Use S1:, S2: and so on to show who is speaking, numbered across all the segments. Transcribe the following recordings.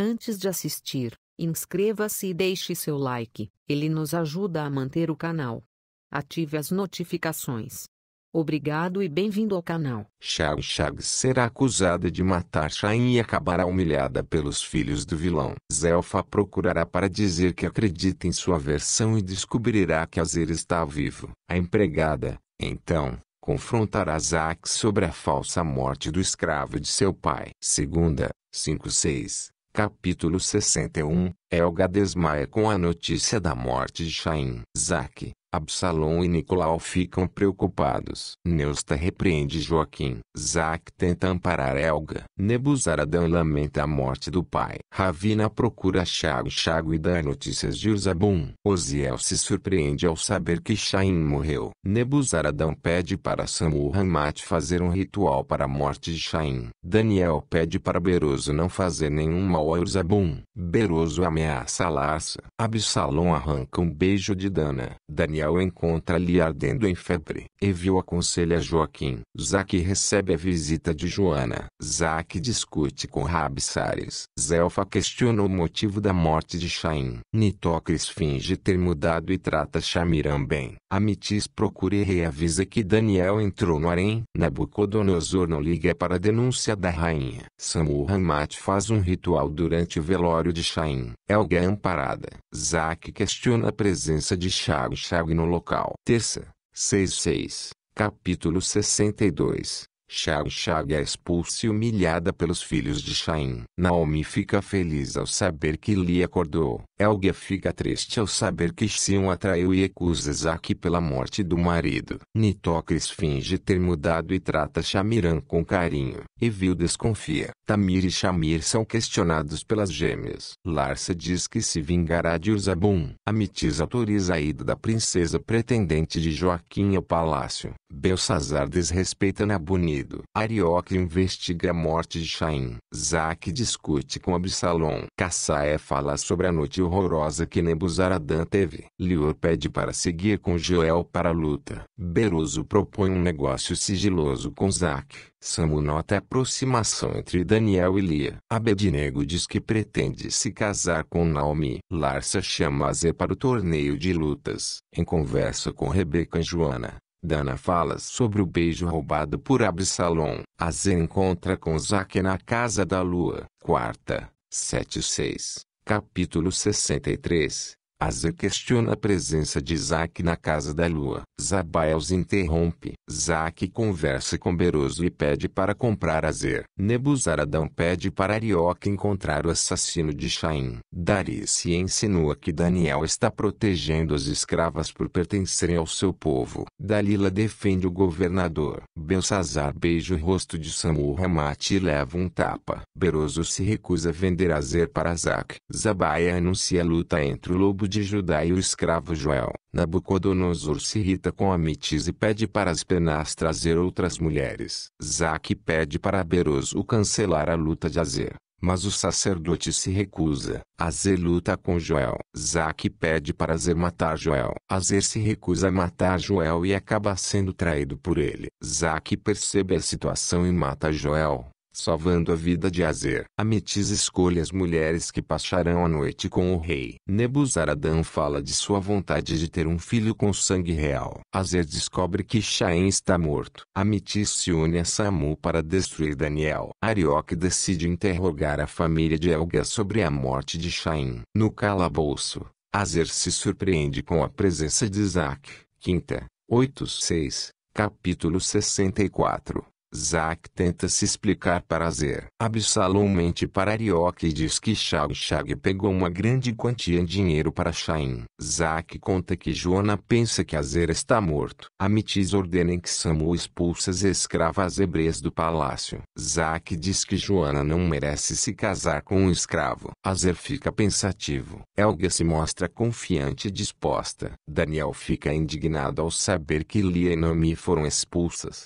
S1: Antes de assistir, inscreva-se e deixe seu like, ele nos ajuda a manter o canal. Ative as notificações. Obrigado e bem-vindo ao canal. Shao Shag será acusada de matar Shain e acabará humilhada pelos filhos do vilão. Zelfa procurará para dizer que acredita em sua versão e descobrirá que Azer está vivo. A empregada, então, confrontará Zack sobre a falsa morte do escravo de seu pai. Segunda, 5-6. Capítulo 61 Elga é desmaia é com a notícia da morte de Chaim. Zack, Absalom e Nicolau ficam preocupados. Neusta repreende Joaquim. Zack tenta amparar Elga. Nebuzaradão lamenta a morte do pai. Ravina procura Shago. Shago e dá notícias de Uzabum. Oziel se surpreende ao saber que Chaim morreu. Nebuzaradão pede para Samu Hamat fazer um ritual para a morte de Chaim. Daniel pede para Beroso não fazer nenhum mal a Uzabum. Beroso ameaça é a las Absalão arranca um beijo de Dana. Daniel encontra-lhe ardendo em febre. Evil aconselha Joaquim. Zaque recebe a visita de Joana. Zaque discute com Rabsares. Zelfa questiona o motivo da morte de Shaim. Nitocris finge ter mudado e trata Shamiram bem. Amitis procura e reavisa que Daniel entrou no harém. Nabucodonosor não liga para a denúncia da rainha. Samu Hamat faz um ritual durante o velório de Shaim. Helga é amparada. Zack questiona a presença de Chag Chag no local. Terça, 6 6, capítulo 62. Shag-shag é expulsa e humilhada pelos filhos de Shaim. Naomi fica feliz ao saber que Li acordou. Elga fica triste ao saber que Xion atraiu e acusa Isaac pela morte do marido. Nitocris finge ter mudado e trata Shamiran com carinho. Evil desconfia. Tamir e Shamir são questionados pelas gêmeas. Larsa diz que se vingará de Urzabum. Amitiz autoriza a ida da princesa pretendente de Joaquim ao palácio. Belsazar desrespeita Nabonid marido. investiga a morte de Chaim. Zack discute com Absalom. Cassaé fala sobre a noite horrorosa que Nebuzaradã teve. Lior pede para seguir com Joel para a luta. Beroso propõe um negócio sigiloso com Zack. Samu nota a aproximação entre Daniel e Lia. Abednego diz que pretende se casar com Naomi. Larsa chama Zé para o torneio de lutas. Em conversa com Rebeca e Joana, Dana fala sobre o beijo roubado por Absalom. Azer encontra com Zaque na Casa da Lua. Quarta, 7 6, capítulo 63. Azer questiona a presença de Isaac na casa da lua. Zabai os interrompe. Zac conversa com Beroso e pede para comprar Azer. Nebuzaradão pede para Arioca encontrar o assassino de Dari Darice insinua que Daniel está protegendo as escravas por pertencerem ao seu povo. Dalila defende o governador. Belsazar beija o rosto de Samur Ramate e leva um tapa. Beroso se recusa a vender Azer para Zac. Zabai anuncia a luta entre o lobo de Judá e o escravo Joel. Nabucodonosor se irrita com Amitis e pede para penas trazer outras mulheres. Zaque pede para o cancelar a luta de Azer. Mas o sacerdote se recusa. Azer luta com Joel. Zaque pede para Azer matar Joel. Azer se recusa a matar Joel e acaba sendo traído por ele. Zaque percebe a situação e mata Joel salvando a vida de Azer. Ametis escolhe as mulheres que passarão a noite com o rei. Nebuzaradã fala de sua vontade de ter um filho com sangue real. Azer descobre que Shaen está morto. Ametis se une a Samu para destruir Daniel. Arioque decide interrogar a família de Elga sobre a morte de Shaen. No calabouço, Azer se surpreende com a presença de Isaac. Quinta, 8-6, capítulo 64. Zack tenta se explicar para Zer. Absalom mente para Arioque e diz que Shagshag pegou uma grande quantia em dinheiro para Shaim. Zack conta que Joana pensa que Azer está morto. Amitis ordena que Samu expulsa as escravas hebreias do palácio. Zack diz que Joana não merece se casar com um escravo. Azer fica pensativo. Elga se mostra confiante e disposta. Daniel fica indignado ao saber que Lia e Nomi foram expulsas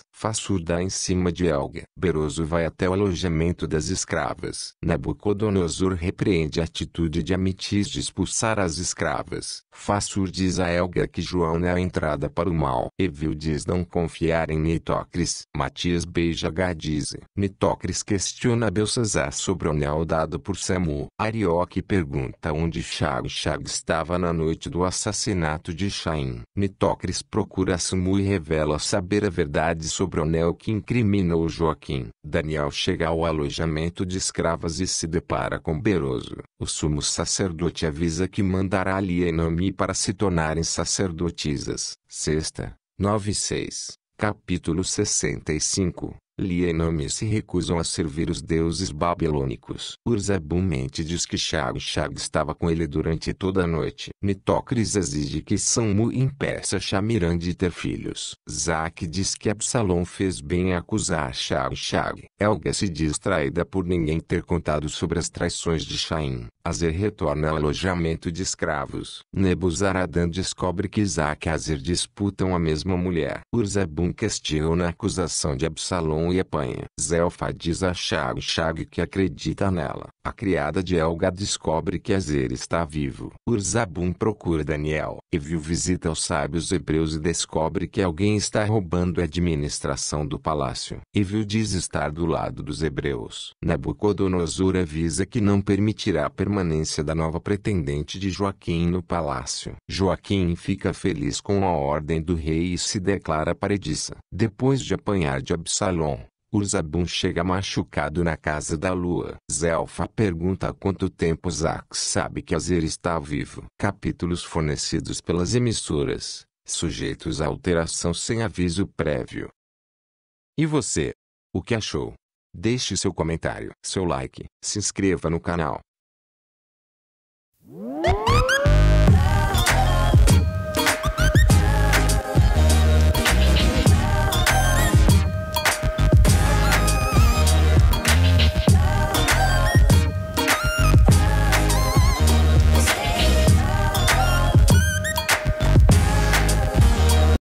S1: dá em cima de Elga. Beroso vai até o alojamento das escravas. Nabucodonosor repreende a atitude de Amitis de expulsar as escravas. Fassur diz a Elga que João é a entrada para o mal. Evil diz não confiar em Nitocris. Matias beija Gadize. Nitocris questiona Belsazar sobre o anel dado por Samu. Arioque pergunta onde Shag Shag estava na noite do assassinato de Shain. Nitocris procura Samu e revela saber a verdade sobre do Brunel que incriminou Joaquim. Daniel chega ao alojamento de escravas e se depara com Beroso. O sumo sacerdote avisa que mandará ali e Nomi para se tornarem sacerdotisas. Sexta, 9 e 6, capítulo 65. Nomi se recusam a servir os deuses babilônicos. mente diz que Shagshag estava com ele durante toda a noite. Nitocris exige que Samu impeça Shamiran de ter filhos. Zaque diz que Absalom fez bem em acusar Shagshag. Elga se diz traída por ninguém ter contado sobre as traições de Shaim. Azer retorna ao alojamento de escravos. Nebuzaradan descobre que Isaac e Azer disputam a mesma mulher. Urzabum questiona a acusação de Absalom e apanha. Zelfa diz a Shag Shag que acredita nela. A criada de Elga descobre que Azer está vivo. Urzabun procura Daniel. Evil visita os sábios hebreus e descobre que alguém está roubando a administração do palácio. Evil diz estar do lado dos hebreus. Nabucodonosor avisa que não permitirá a permanência da nova pretendente de Joaquim no palácio. Joaquim fica feliz com a ordem do rei e se declara parediça. Depois de apanhar de Absalom, Urzabun chega machucado na casa da lua. Zelfa pergunta há quanto tempo Zax sabe que Azir está vivo. Capítulos fornecidos pelas emissoras, sujeitos a alteração sem aviso prévio. E você? O que achou? Deixe seu comentário, seu like, se inscreva no canal.